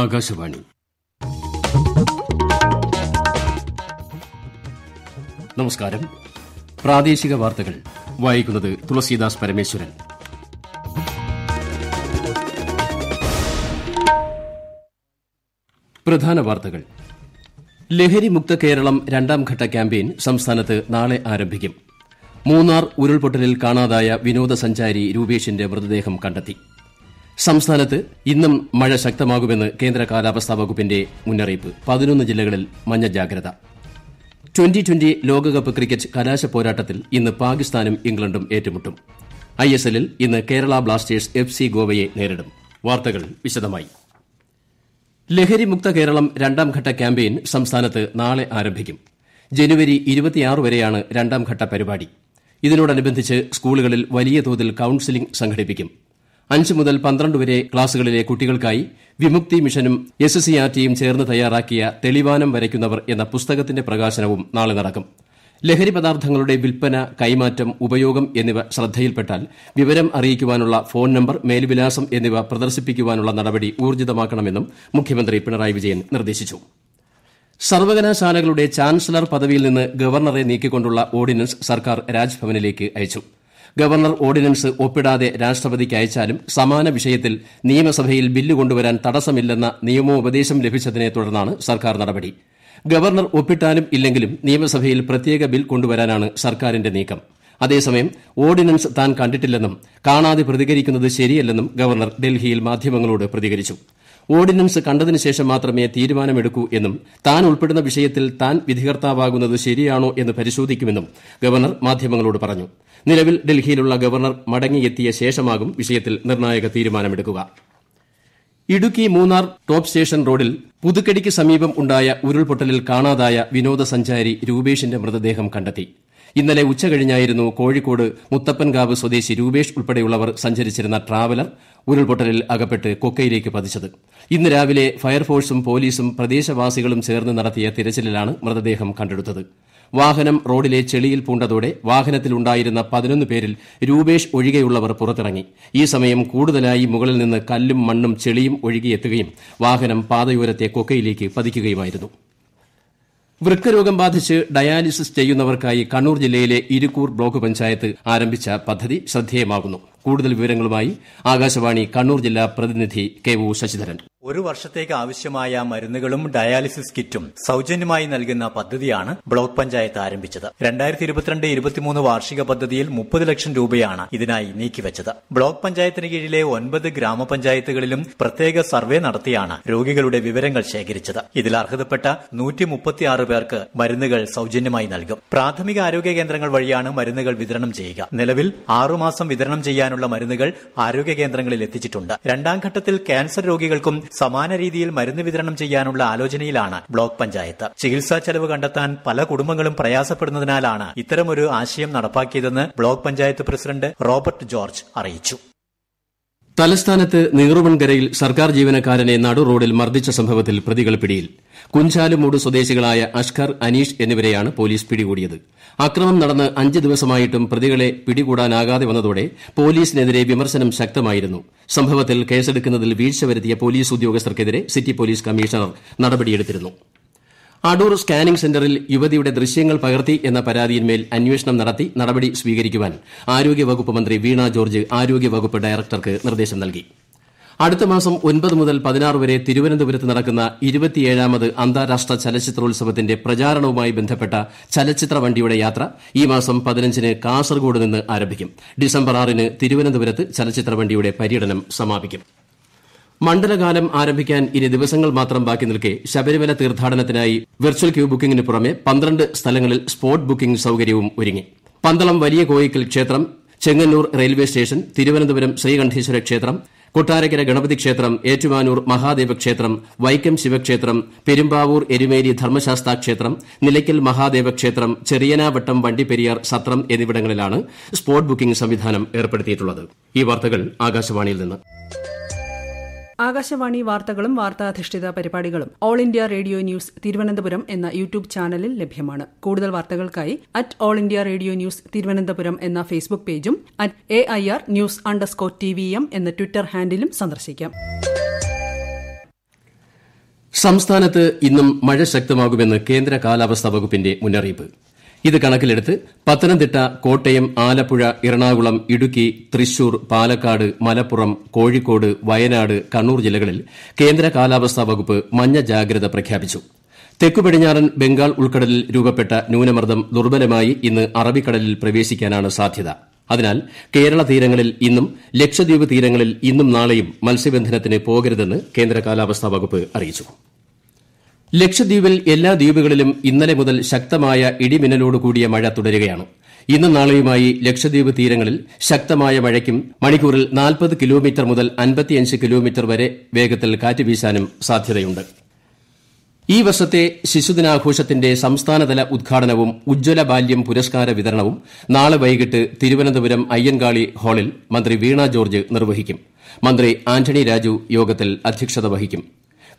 ആകാശവാണി നമസ്കാരം പ്രാദേശിക വാർത്തകൾ വായിക്കുന്നത് തുളസീദാസ് പരമേശ്വരൻ പ്രധാന വാർത്തകൾ മുക്ത കേരളം രണ്ടാം ഘട്ട ക്യാമ്പയിൻ സംസ്ഥാനത്ത് നാളെ ആരംഭിക്കും മൂന്നാർ ഉരുൾപൊട്ടലിൽ കാണാതായ വിനോദസഞ്ചാരി രൂപേഷിന്റെ മൃതദേഹം കണ്ടെത്തി സംസ്ഥാനത്ത് ഇന്നും മഴ ശക്തമാകുമെന്ന് കേന്ദ്ര കാലാവസ്ഥാ വകുപ്പിന്റെ മുന്നറിയിപ്പ് പതിനൊന്ന് ജില്ലകളിൽ മഞ്ഞ ജാഗ്രത ട്വന്റി ട്വന്റി ലോകകപ്പ് ക്രിക്കറ്റ് കലാശ പോരാട്ടത്തിൽ ഇന്ന് പാകിസ്ഥാനും ഇംഗ്ലണ്ടും ഏറ്റുമുട്ടും ഐ എസ് എല്ലിൽ ഇന്ന് കേരള ബ്ലാസ്റ്റേഴ്സ് എഫ് സി ഗോവയെ നേരിടും വാർത്തകൾ വിശദമായി ലഹരിമുക്ത കേരളം രണ്ടാംഘട്ട ക്യാമ്പയിൻ സംസ്ഥാനത്ത് നാളെ ആരംഭിക്കും ജനുവരി ഇരുപത്തിയാറ് വരെയാണ് രണ്ടാംഘട്ട പരിപാടി ഇതിനോടനുബന്ധിച്ച് സ്കൂളുകളിൽ വലിയ തോതിൽ കൌൺസിലിംഗ് സംഘടിപ്പിക്കും അഞ്ച് മുതൽ പന്ത്രണ്ട് വരെ ക്ലാസുകളിലെ കുട്ടികൾക്കായി വിമുക്തി മിഷനും എസ് എസ് ആർ ചേർന്ന് തയ്യാറാക്കിയ തെളിവാനം വരയ്ക്കുന്നവർ എന്ന പുസ്തകത്തിന്റെ പ്രകാശനവും നാളെ നടക്കും ലഹരി പദാർത്ഥങ്ങളുടെ വിൽപ്പന കൈമാറ്റം ഉപയോഗം എന്നിവ ശ്രദ്ധയിൽപ്പെട്ടാൽ വിവരം അറിയിക്കുവാനുള്ള ഫോൺ നമ്പർ മേൽവിലാസം എന്നിവ പ്രദർശിപ്പിക്കുവാനുള്ള നടപടി ഊർജ്ജിതമാക്കണമെന്നും മുഖ്യമന്ത്രി പിണറായി വിജയൻ നിർദ്ദേശിച്ചു സർവകലാശാലകളുടെ ചാൻസലർ പദവിയിൽ നിന്ന് ഗവർണറെ നീക്കിക്കൊണ്ടുള്ള ഓർഡിനൻസ് സർക്കാർ രാജ്ഭവനിലേക്ക് അയച്ചു ഗവർണർ ഓർഡിനൻസ് ഒപ്പിടാതെ രാഷ്ട്രപതിക്ക് അയച്ചാലും സമാന വിഷയത്തിൽ നിയമസഭയിൽ ബില്ല് കൊണ്ടുവരാൻ തടസ്സമില്ലെന്ന നിയമോപദേശം ലഭിച്ചതിനെ തുടർന്നാണ് സർക്കാർ നടപടി ഗവർണർ ഒപ്പിട്ടാലും ഇല്ലെങ്കിലും നിയമസഭയിൽ പ്രത്യേക ബിൽ കൊണ്ടുവരാനാണ് സർക്കാരിന്റെ നീക്കം അതേസമയം ഓർഡിനൻസ് താൻ കണ്ടിട്ടില്ലെന്നും കാണാതെ പ്രതികരിക്കുന്നത് ശരിയല്ലെന്നും ഗവർണർ ഡൽഹിയിൽ മാധ്യമങ്ങളോട് പ്രതികരിച്ചു ഓർഡിനൻസ് കണ്ടതിനു ശേഷം മാത്രമേ തീരുമാനമെടുക്കൂ എന്നും താൻ ഉൾപ്പെടുന്ന വിഷയത്തിൽ താൻ വിധികർത്താവാകുന്നത് ശരിയാണോ എന്ന് പരിശോധിക്കുമെന്നും ഗവർണർ മാധ്യമങ്ങളോട് പറഞ്ഞു നിലവിൽ ഡൽഹിയിലുള്ള ഗവർണർ മടങ്ങിയെത്തിയ ശേഷമാകും വിഷയത്തിൽ നിർണായക തീരുമാനമെടുക്കുക ഇടുക്കി മൂന്നാർ ടോപ്പ് സ്റ്റേഷൻ റോഡിൽ പുതുക്കടിക്ക് സമീപം ഉണ്ടായ ഉരുൾപൊട്ടലിൽ കാണാതായ വിനോദസഞ്ചാരി രൂപേഷിന്റെ മൃതദേഹം കണ്ടെത്തി ഇന്നലെ ഉച്ചകഴിഞ്ഞായിരുന്നു കോഴിക്കോട് മുത്തപ്പൻകാവ് സ്വദേശി രൂപേഷ് ഉൾപ്പെടെയുള്ളവർ സഞ്ചരിച്ചിരുന്ന ട്രാവലർ ഉരുൾപൊട്ടലിൽ അകപ്പെട്ട് കൊക്കയിലേക്ക് പതിച്ചത് ഇന്ന് രാവിലെ ഫയർഫോഴ്സും പോലീസും പ്രദേശവാസികളും ചേർന്ന് നടത്തിയ തിരച്ചിലിലാണ് മൃതദേഹം കണ്ടെടുത്തത് വാഹനം റോഡിലെ ചെളിയിൽ പൂണ്ടതോടെ വാഹനത്തിലുണ്ടായിരുന്ന പതിനൊന്ന് പേരിൽ രൂപേഷ് ഒഴികെയുള്ളവർ പുറത്തിറങ്ങി ഈ സമയം കൂടുതലായി മുകളിൽ നിന്ന് കല്ലും മണ്ണും ചെളിയും ഒഴുകിയെത്തുകയും വാഹനം പാതയോരത്തെ കൊക്കയിലേക്ക് പതിക്കുകയുമായിരുന്നു വൃക്കരോഗം ബാധിച്ച് ഡയാലിസിസ് ചെയ്യുന്നവർക്കായി കണ്ണൂർ ജില്ലയിലെ ഇരിക്കൂർ ബ്ലോക്ക് പഞ്ചായത്ത് ആരംഭിച്ച പദ്ധതി ശ്രദ്ധേയമാകുന്നു കൂടുതൽ വിവരങ്ങളുമായി ആകാശവാണി കണ്ണൂർ ജില്ലാ പ്രതിനിധി കെ ഒ ശശിധരൻ ഒരു വർഷത്തേക്ക് ആവശ്യമായ മരുന്നുകളും ഡയാലിസിസ് കിറ്റും സൗജന്യമായി നൽകുന്ന പദ്ധതിയാണ് ബ്ലോക്ക് പഞ്ചായത്ത് ആരംഭിച്ചത് രണ്ടായിരത്തി ഇരുപത്തിരണ്ട് ഇരുപത്തിമൂന്ന് വാർഷിക പദ്ധതിയിൽ മുപ്പത് ലക്ഷം രൂപയാണ് ഇതിനായി നീക്കിവച്ചത് ബ്ലോക്ക് പഞ്ചായത്തിന് കീഴിലെ ഒൻപത് ഗ്രാമപഞ്ചായത്തുകളിലും പ്രത്യേക സർവേ നടത്തിയാണ് രോഗികളുടെ വിവരങ്ങൾ ശേഖരിച്ചത് ഇതിൽ അർഹതപ്പെട്ട നൂറ്റി മുപ്പത്തിയാറ് പേർക്ക് മരുന്നുകൾ സൗജന്യമായി നൽകും പ്രാഥമിക ആരോഗ്യ കേന്ദ്രങ്ങൾ വഴിയാണ് മരുന്നുകൾ വിതരണം ചെയ്യുക നിലവിൽ ആറുമാസം വിതരണം ചെയ്യാനുള്ള മരുന്നുകൾ ആരോഗ്യ കേന്ദ്രങ്ങളിൽ എത്തിച്ചിട്ടുണ്ട് രണ്ടാം ഘട്ടത്തിൽ ക്യാൻസർ രോഗികൾക്കും സമാന രീതിയിൽ മരുന്ന് വിതരണം ചെയ്യാനുള്ള ആലോചനയിലാണ് ബ്ലോക്ക് പഞ്ചായത്ത് ചികിത്സാ ചെലവ് കണ്ടെത്താൻ പല കുടുംബങ്ങളും പ്രയാസപ്പെടുന്നതിനാലാണ് ഇത്തരമൊരു ആശയം നടപ്പാക്കിയതെന്ന് ബ്ലോക്ക് പഞ്ചായത്ത് പ്രസിഡന്റ് റോബർട്ട് ജോർജ് അറിയിച്ചു തലസ്ഥാനത്ത് നീറുവൺകരയിൽ സർക്കാർ ജീവനക്കാരനെ നടുറോഡിൽ മർദ്ദിച്ച സംഭവത്തിൽ പ്രതികൾ പിടിയിൽ കുഞ്ചാലുമൂട് സ്വദേശികളായ അഷ്കർ അനീഷ് എന്നിവരെയാണ് പോലീസ് പിടികൂടിയത് അക്രമം നടന്ന് അഞ്ച് ദിവസമായിട്ടും പ്രതികളെ പിടികൂടാനാകാതെ വന്നതോടെ പോലീസിനെതിരെ വിമർശനം ശക്തമായിരുന്നു സംഭവത്തിൽ കേസെടുക്കുന്നതിൽ വീഴ്ച വരുത്തിയ പോലീസ് ഉദ്യോഗസ്ഥർക്കെതിരെ സിറ്റി പോലീസ് കമ്മീഷണർ നടപടിയെടുത്തിരുന്നു അടൂർ സ്കാനിംഗ് സെന്ററിൽ യുവതിയുടെ ദൃശ്യങ്ങൾ പകർത്തി എന്ന പരാതിയിന്മേൽ അന്വേഷണം നടത്തി നടപടി സ്വീകരിക്കുവാൻ ആരോഗ്യവകുപ്പ് മന്ത്രി വീണ ജോർജ് ആരോഗ്യവകുപ്പ് ഡയറക്ടർക്ക് നിർദ്ദേശം നൽകി അടുത്ത മാസം ഒൻപത് മുതൽ പതിനാറ് വരെ തിരുവനന്തപുരത്ത് നടക്കുന്ന ഇരുപത്തിയേഴാമത് അന്താരാഷ്ട്ര ചലച്ചിത്രോത്സവത്തിന്റെ പ്രചാരണവുമായി ബന്ധപ്പെട്ട ചലച്ചിത്ര വണ്ടിയുടെ യാത്ര ഈ മാസം പതിനഞ്ചിന് കാസർഗോഡ് നിന്ന് ആരംഭിക്കും ഡിസംബർ ആറിന് തിരുവനന്തപുരത്ത് ചലച്ചിത്ര വണ്ടിയുടെ പര്യടനം സമാപിക്കും മണ്ഡലകാലം ആരംഭിക്കാൻ ഇനി ദിവസങ്ങൾ മാത്രം ബാക്കി നിൽക്കെ ശബരിമല തീർത്ഥാടനത്തിനായി വെർച്വൽ ക്യൂ ബുക്കിംഗിന് പുറമെ പന്ത്രണ്ട് സ്ഥലങ്ങളിൽ സ്പോട്ട് ബുക്കിംഗ് സൌകര്യവും ഒരുങ്ങി പന്തളം വലിയ കോയിക്കൽ ക്ഷേത്രം ചെങ്ങന്നൂർ റെയിൽവേ സ്റ്റേഷൻ തിരുവനന്തപുരം ശ്രീകണ്ഠേശ്വര ക്ഷേത്രം കൊട്ടാരക്കര ഗണപതി ക്ഷേത്രം ഏറ്റുമാനൂർ മഹാദേവ ക്ഷേത്രം വൈക്കം ശിവക്ഷേത്രം പെരുമ്പാവൂർ എരുമേരി ധർമ്മശാസ്താ ക്ഷേത്രം നിലയ്ക്കൽ മഹാദേവ ക്ഷേത്രം ചെറിയനാവട്ടം വണ്ടിപ്പെരിയാർ സത്രം എന്നിവിടങ്ങളിലാണ് സ്പോട്ട് ബുക്കിംഗ് സംവിധാനം ഏർപ്പെടുത്തിയിട്ടുള്ളത് ആകാശവാണി വാർത്തകളും വാർത്താധിഷ്ഠിത പരിപാടികളും All India Radio News Thiruvananthapuram എന്ന യൂട്യൂബ് ചാനലിൽ ലഭ്യമാണ് കൂടുതൽ വാർത്തകൾക്കായി at All India Radio News Thiruvananthapuram എന്ന ഫേസ്ബുക്ക് പേജും at A I R news underscore T V M എന്ന ട്വിറ്റർ ഹാൻഡിലും സന്ദർശിക്കാം സംസ്ഥാനത്ത് ഇന്നും മഴ ശക്തമാകുമെന്ന് കേന്ദ്ര കാലാവസ്ഥാ വകുപ്പിന്റെ മുന്നറിയിപ്പ് ഇത് കണക്കിലെടുത്ത് പത്തനംതിട്ട കോട്ടയം ആലപ്പുഴ എറണാകുളം ഇടുക്കി തൃശൂർ പാലക്കാട് മലപ്പുറം കോഴിക്കോട് വയനാട് കണ്ണൂർ ജില്ലകളിൽ കേന്ദ്ര കാലാവസ്ഥാ വകുപ്പ് മഞ്ഞ ജാഗ്രത പ്രഖ്യാപിച്ചു തെക്കു പടിഞ്ഞാറൻ ബംഗാൾ ഉൾക്കടലിൽ രൂപപ്പെട്ട ന്യൂനമർദ്ദം ദുർബലമായി ഇന്ന് അറബിക്കടലിൽ പ്രവേശിക്കാനാണ് സാധ്യത അതിനാൽ കേരള തീരങ്ങളിൽ ഇന്നും ലക്ഷദ്വീപ് തീരങ്ങളിൽ ഇന്നും നാളെയും മത്സ്യബന്ധനത്തിന് പോകരുതെന്ന് കേന്ദ്ര കാലാവസ്ഥാ വകുപ്പ് അറിയിച്ചു ലക്ഷദ്വീപിൽ എല്ലാ ദ്വീപുകളിലും ഇന്നലെ മുതൽ ശക്തമായ ഇടിമിന്നലോട് കൂടിയ മഴ തുടരുകയാണ് ഇന്നും നാളെയുമായി ലക്ഷദ്വീപ് തീരങ്ങളിൽ ശക്തമായ മഴയ്ക്കും മണിക്കൂറിൽ നാൽപ്പത് കിലോമീറ്റർ മുതൽ അൻപത്തിയഞ്ച് കിലോമീറ്റർ വരെ വേഗത്തിൽ കാറ്റ് വീശാനും സാധ്യതയുണ്ട് ഈ വർഷത്തെ ശിശുദിനാഘോഷത്തിന്റെ സംസ്ഥാനതല ഉദ്ഘാടനവും ഉജ്ജ്വല ബാല്യം പുരസ്കാര വിതരണവും നാളെ വൈകിട്ട് തിരുവനന്തപുരം അയ്യൻകാളി ഹാളിൽ മന്ത്രി വീണ ജോർജ് നിർവഹിക്കും മന്ത്രി ആന്റണി രാജു യോഗത്തിൽ അധ്യക്ഷത വഹിക്കും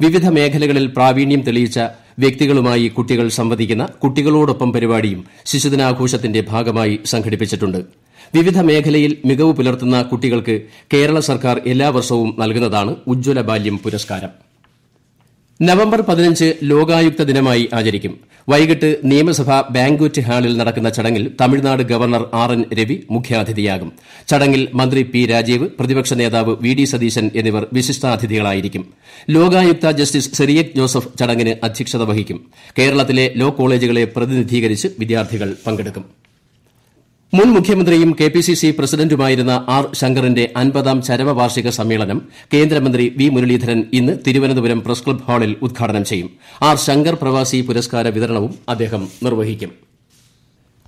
വിവിധ മേഖലകളിൽ പ്രാവീണ്യം തെളിയിച്ച വ്യക്തികളുമായി കുട്ടികൾ സംവദിക്കുന്ന കുട്ടികളോടൊപ്പം പരിപാടിയും ശിശുദിനാഘോഷത്തിന്റെ ഭാഗമായി സംഘടിപ്പിച്ചിട്ടുണ്ട് വിവിധ മേഖലയിൽ മികവ് പുലർത്തുന്ന കുട്ടികൾക്ക് കേരള സർക്കാർ എല്ലാ വർഷവും നൽകുന്നതാണ് ഉജ്ജ്വല ബാല്യം പുരസ്കാരം നവംബർ പതിനഞ്ച് ലോകായുക്ത ദിനമായി ആചരിക്കും വൈകിട്ട് നിയമസഭാ ബാങ്കുറ്റ് ഹാളിൽ നടക്കുന്ന ചടങ്ങിൽ Tamil Nadu governor R N Ravi മുഖ്യാതിഥിയാകും ചടങ്ങിൽ മന്ത്രി പി രാജീവ് പ്രതിപക്ഷ നേതാവ് വി ഡി സതീശൻ എന്നിവർ വിശിഷ്ടാതിഥികളായിരിക്കും ലോകായുക്ത ജസ്റ്റിസ് സെറിയക് ജോസഫ് ചടങ്ങിന് അധ്യക്ഷത വഹിക്കും കേരളത്തിലെ ലോ കോളേജുകളെ പ്രതിനിധീകരിച്ച് വിദ്യാർത്ഥികൾ പങ്കെടുക്കും മുൻ മുഖ്യമന്ത്രിയും കെ പി സി സി പ്രസിഡന്റുമായിരുന്ന ആർ ശങ്കറിന്റെ അൻപതാം ചരമവാർഷിക സമ്മേളനം കേന്ദ്രമന്ത്രി വി മുരളീധരൻ ഇന്ന് തിരുവനന്തപുരം പ്രസ് ക്ലബ് ഹാളിൽ ഉദ്ഘാടനം ചെയ്യും ആർ ശങ്കർ പ്രവാസി പുരസ്കാര വിതരണവും അദ്ദേഹം നിർവഹിക്കും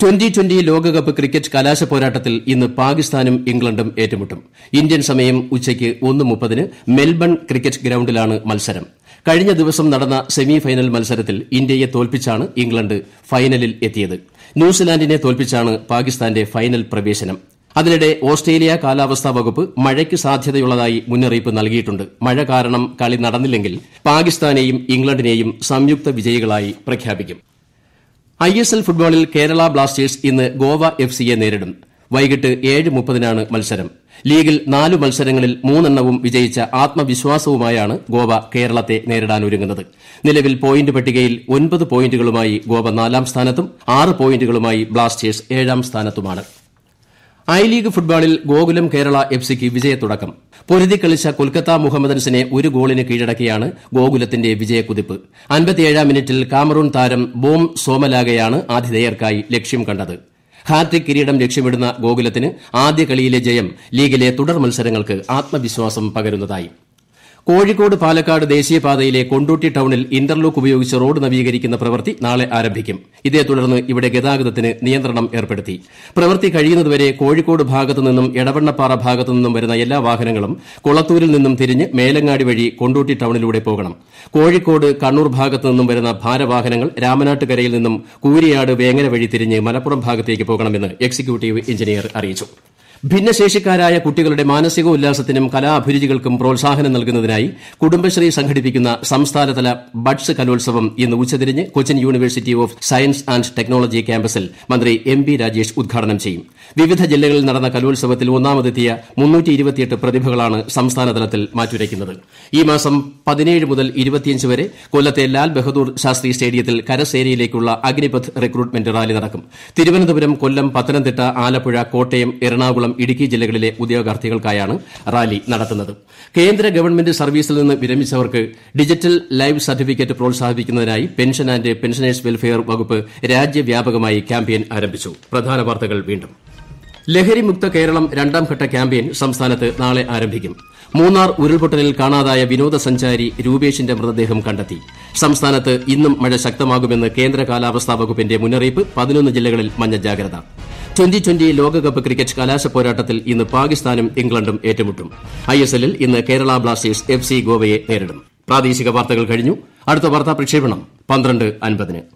ട്വന്റി ട്വന്റി ലോകകപ്പ് ക്രിക്കറ്റ് കലാശ പോരാട്ടത്തിൽ ഇന്ന് പാകിസ്ഥാനും ഇംഗ്ലണ്ടും ഏറ്റുമുട്ടും ഇന്ത്യൻ സമയം ഉച്ചയ്ക്ക് ഒന്ന് മുപ്പതിന് മെൽബൺ ക്രിക്കറ്റ് ഗ്രൌണ്ടിലാണ് മത്സരം കഴിഞ്ഞ ദിവസം നടന്ന സെമി ഫൈനൽ മത്സരത്തിൽ ഇന്ത്യയെ തോൽപ്പിച്ചാണ് ഇംഗ്ലണ്ട് ഫൈനലിൽ എത്തിയത് ന്യൂസിലാന്റിനെ തോൽപ്പിച്ചാണ് പാകിസ്ഥാന്റെ ഫൈനൽ പ്രവേശനം അതിനിടെ ഓസ്ട്രേലിയ കാലാവസ്ഥാ വകുപ്പ് മഴയ്ക്ക് സാധ്യതയുള്ളതായി മുന്നറിയിപ്പ് നൽകിയിട്ടുണ്ട് മഴ കാരണം കളി നടന്നില്ലെങ്കിൽ പാകിസ്ഥാനെയും ഇംഗ്ലണ്ടിനെയും സംയുക്ത വിജയികളായി പ്രഖ്യാപിക്കും ഐ എസ് എൽ ഫുട്ബോളിൽ കേരള ബ്ലാസ്റ്റേഴ്സ് ഇന്ന് ഗോവ എഫ് സിയെ നേരിടും വൈകിട്ട് ഏഴ് മുപ്പതിനാണ് മത്സരം ലീഗിൽ നാല് മത്സരങ്ങളിൽ മൂന്നെണ്ണവും വിജയിച്ച ആത്മവിശ്വാസവുമായാണ് ഗോവ കേരളത്തെ നേരിടാനൊരുങ്ങുന്നത് നിലവിൽ പോയിന്റ് പട്ടികയിൽ ഒൻപത് പോയിന്റുകളുമായി ഗോവ നാലാം സ്ഥാനത്തും ആറ് പോയിന്റുകളുമായി ബ്ലാസ്റ്റേഴ്സ് ഏഴാം സ്ഥാനത്തുമാണ് ഐ ലീഗ് ഫുട്ബോളിൽ ഗോകുലം കേരള എഫ് സിക്ക് വിജയത്തുടക്കം കളിച്ച കൊൽക്കത്ത മുഹമ്മദൻസിനെ ഒരു ഗോളിന് കീഴടക്കിയാണ് ഗോകുലത്തിന്റെ വിജയക്കുതിപ്പ് അൻപത്തിയേഴാം മിനിറ്റിൽ കാമറൂൺ താരം ബോം സോമലാഗയാണ് ആതിഥേയർക്കായി ലക്ഷ്യം കണ്ടത് ഹാട്രിക് കിരീടം ലക്ഷ്യമിടുന്ന ഗോകുലത്തിന് ആദ്യ കളിയിലെ ജയം ലീഗിലെ തുടർ മത്സരങ്ങൾക്ക് ആത്മവിശ്വാസം പകരുന്നതായി കോഴിക്കോട് പാലക്കാട് ദേശീയപാതയിലെ കൊണ്ടോട്ടി ടൌണിൽ ഇന്റർലോക്ക് ഉപയോഗിച്ച് റോഡ് നവീകരിക്കുന്ന പ്രവൃത്തി നാളെ ആരംഭിക്കും ഇതേ തുടർന്ന് ഇവിടെ ഗതാഗതത്തിന് നിയന്ത്രണം ഏർപ്പെടുത്തി പ്രവൃത്തി കഴിയുന്നതുവരെ കോഴിക്കോട് ഭാഗത്തു നിന്നും എടവണ്ണപ്പാറ ഭാഗത്തു നിന്നും വരുന്ന എല്ലാ വാഹനങ്ങളും കൊളത്തൂരിൽ നിന്നും തിരിഞ്ഞ് മേലങ്ങാടി വഴി കൊണ്ടോട്ടി ടൌണിലൂടെ പോകണം കോഴിക്കോട് കണ്ണൂർ ഭാഗത്തു നിന്നും വരുന്ന ഭാരവാഹനങ്ങൾ രാമനാട്ടുകരയിൽ നിന്നും കൂരിയാട് വേങ്ങര വഴി തിരിഞ്ഞ് മലപ്പുറം ഭാഗത്തേക്ക് പോകണമെന്ന് എക്സിക്യൂട്ടീവ് എഞ്ചിനീയർ അറിയിച്ചു ഭിന്നശേഷിക്കാരായ കുട്ടികളുടെ മാനസികോല്ലാസത്തിനും കലാഭിരുചികൾക്കും പ്രോത്സാഹനം നൽകുന്നതിനായി കുടുംബശ്രീ സംഘടിപ്പിക്കുന്ന സംസ്ഥാനതല ബഡ്സ് കലോത്സവം ഇന്ന് ഉച്ചതിരിഞ്ഞ് Cochin University of Science and Technology ക്യാമ്പസിൽ മന്ത്രി എം വി രാജേഷ് ഉദ്ഘാടനം ചെയ്യും വിവിധ ജില്ലകളിൽ നടന്ന കലോത്സവത്തിൽ ഒന്നാമതെത്തിയ പ്രതിഭകളാണ് സംസ്ഥാനതലത്തിൽ മാറ്റുരയ്ക്കുന്നത് ഈ മാസം പതിനേഴ് മുതൽ വരെ കൊല്ലത്തെ ലാൽ ബഹദൂർ ശാസ്ത്രി സ്റ്റേഡിയത്തിൽ കരസേനയിലേക്കുള്ള അഗ്നിപഥ് റിക്രൂട്ട്മെന്റ് റാലി നടക്കും തിരുവനന്തപുരം കൊല്ലം പത്തനംതിട്ട ആലപ്പുഴ കോട്ടയം എറണാകുളം ഇടുക്കി ജില്ലകളിലെ ഉദ്യോഗാർത്ഥികൾക്കായാണ് റാലി നടത്തുന്നത് കേന്ദ്ര ഗവൺമെന്റ് സർവീസിൽ നിന്ന് വിരമിച്ചവർക്ക് ഡിജിറ്റൽ ലൈഫ് സർട്ടിഫിക്കറ്റ് പ്രോത്സാഹിപ്പിക്കുന്നതിനായി പെൻഷൻ ആന്റ് പെൻഷനേഴ്സ് വെൽഫെയർ വകുപ്പ് രാജ്യവ്യാപകമായി ക്യാമ്പയിൻ ആരംഭിച്ചു പ്രധാന വാർത്തകൾ വീണ്ടും ലഹരിമുക്ത കേരളം രണ്ടാംഘട്ട ക്യാമ്പയിൻ സംസ്ഥാനത്ത് നാളെ ആരംഭിക്കും മൂന്നാർ ഉരുൾപൊട്ടലിൽ കാണാതായ വിനോദസഞ്ചാരി രൂപേഷിന്റെ മൃതദേഹം കണ്ടെത്തി സംസ്ഥാനത്ത് ഇന്നും മഴ ശക്തമാകുമെന്ന് കേന്ദ്ര കാലാവസ്ഥാ വകുപ്പിന്റെ മുന്നറിയിപ്പ് പതിനൊന്ന് ജില്ലകളിൽ മഞ്ഞ ജാഗ്രത ട്വന്റി ട്വന്റി ലോകകപ്പ് ക്രിക്കറ്റ് കലാശ പോരാട്ടത്തിൽ ഇന്ന് പാകിസ്ഥാനും ഇംഗ്ലണ്ടും ഏറ്റുമുട്ടും ഐ എസ് എല്ലിൽ ഇന്ന് കേരള ബ്ലാസ്റ്റേഴ്സ് എഫ് സി ഗോവയെ നേരിടും